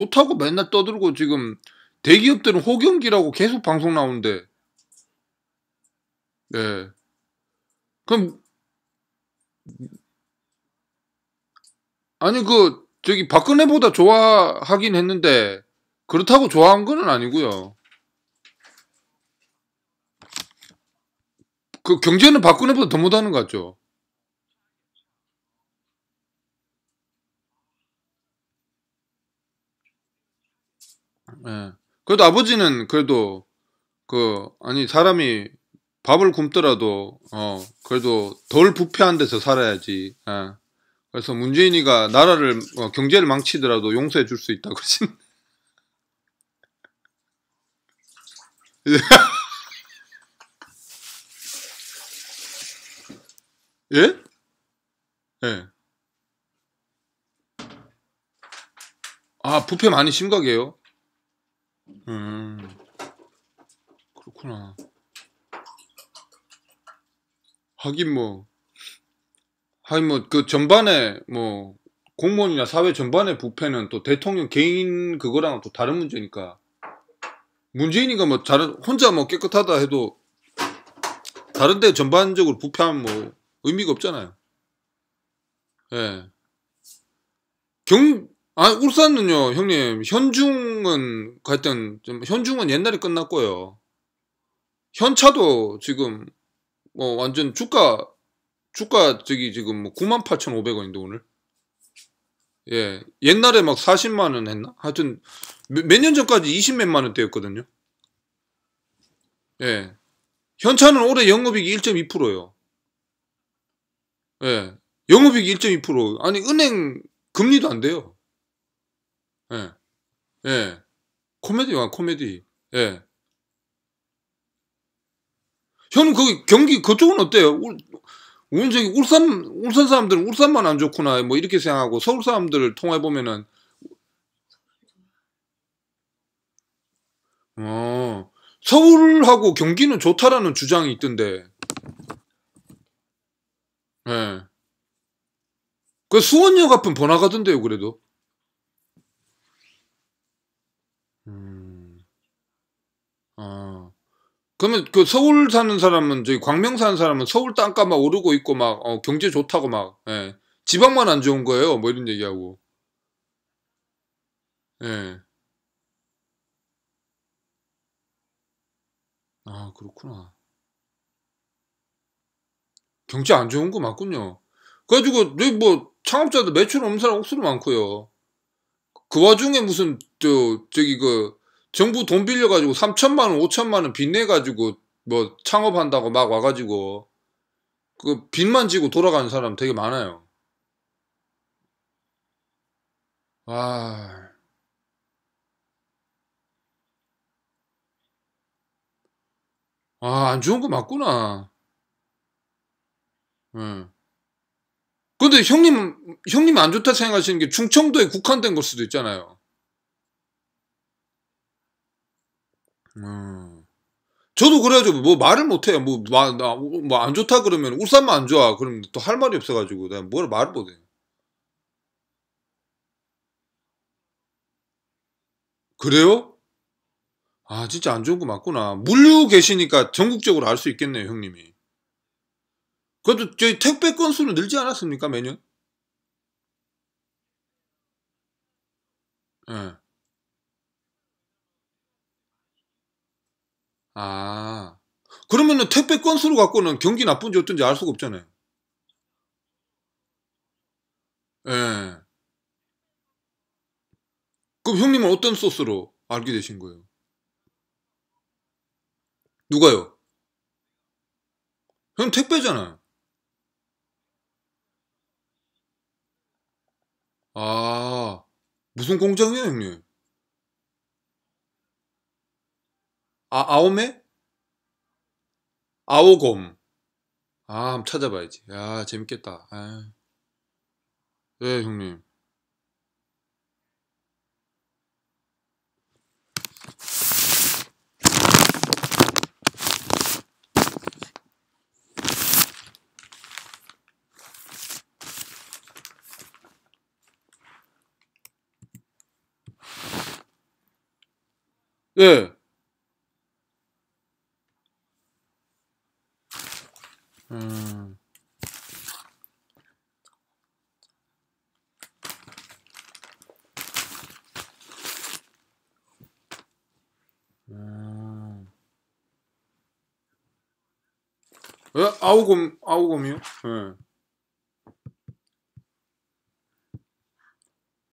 좋다고 맨날 떠들고 지금 대기업들은 호경기라고 계속 방송 나오는데 예 그럼 아니 그 저기 박근혜보다 좋아하긴 했는데 그렇다고 좋아한 거는 아니고요. 그 경제는 박근혜보다 더 못하는 것 같죠. 예. 그래도 아버지는 그래도 그 아니 사람이 밥을 굶더라도 어 그래도 덜 부패한 데서 살아야지. 예. 그래서 문재인이가 나라를 어, 경제를 망치더라도 용서해 줄 수 있다고 진. 예? 예. 아, 부패 많이 심각해요. 음 그렇구나. 하긴 뭐 하긴 뭐 그 전반에 뭐 공무원이나 사회 전반의 부패는 또 대통령 개인 그거랑은 또 다른 문제니까 문재인이가 뭐다 혼자 뭐 깨끗하다 해도 다른데 전반적으로 부패하면 뭐 의미가 없잖아요. 예. 경 아, 울산은요, 형님. 현중은 하여튼 좀 현중은 옛날에 끝났고요. 현차도 지금 뭐 완전 주가 주가 저기 지금 뭐 98,500원인데 오늘. 예. 옛날에 막 40만 원 했나? 하여튼 몇 년 전까지 20몇만 원대였거든요. 예. 현차는 올해 영업이익이 1.2%예요. 예. 영업이익이 1.2%. 아니 은행 금리도 안 돼요. 예. 예. 코미디 영화, 아, 코미디. 예. 형님, 거기 경기 그쪽은 어때요? 울, 저기 울산, 울산 사람들은 울산만 안 좋구나. 뭐 이렇게 생각하고 서울 사람들을 통화해보면은 어, 서울하고 경기는 좋다라는 주장이 있던데. 예. 그 수원역 앞은 번화가던데요, 그래도. 그러면 그 서울 사는 사람은 저기 광명 사는 사람은 서울 땅값 막 오르고 있고 막 어, 경제 좋다고 막 예. 지방만 안 좋은 거예요. 뭐 이런 얘기하고. 예. 아, 그렇구나. 경제 안 좋은 거 맞군요. 그래가지고, 여 네, 뭐, 창업자들 매출 없는 사람 억수로 많고요. 그 와중에 무슨, 저, 저기, 그, 정부 돈 빌려가지고 3천만 원, 5천만 원 빚내가지고 뭐 창업한다고 막 와가지고 그 빚만 지고 돌아가는 사람 되게 많아요. 아. 아, 안 좋은 거 맞구나. 응. 예. 근데 형님, 형님 안 좋다 생각하시는 게 충청도에 국한된 걸 수도 있잖아요. 저도 그래가지고뭐 말을 못해요. 뭐, 나, 뭐, 안 좋다 그러면 울산만 안 좋아. 그럼 또 할 말이 없어가지고 내가 뭘 말을 못해. 요 그래요? 아, 진짜 안 좋은 거 맞구나. 물류 계시니까 전국적으로 알 수 있겠네요, 형님이. 그래도 저희 택배 건수는 늘지 않았습니까, 매년? 예. 네. 아. 그러면은 택배 건수로 갖고는 경기 나쁜지 어떤지 알 수가 없잖아요. 예. 그럼 형님은 어떤 소스로 알게 되신 거예요? 누가요? 형 택배잖아요. 아, 무슨 공장이에요, 형님? 아, 아오메? 아오곰. 아, 한번 찾아봐야지. 야, 재밌겠다. 아. 네, 형님. 예. 예? 아우곰 아우곰이요? 예.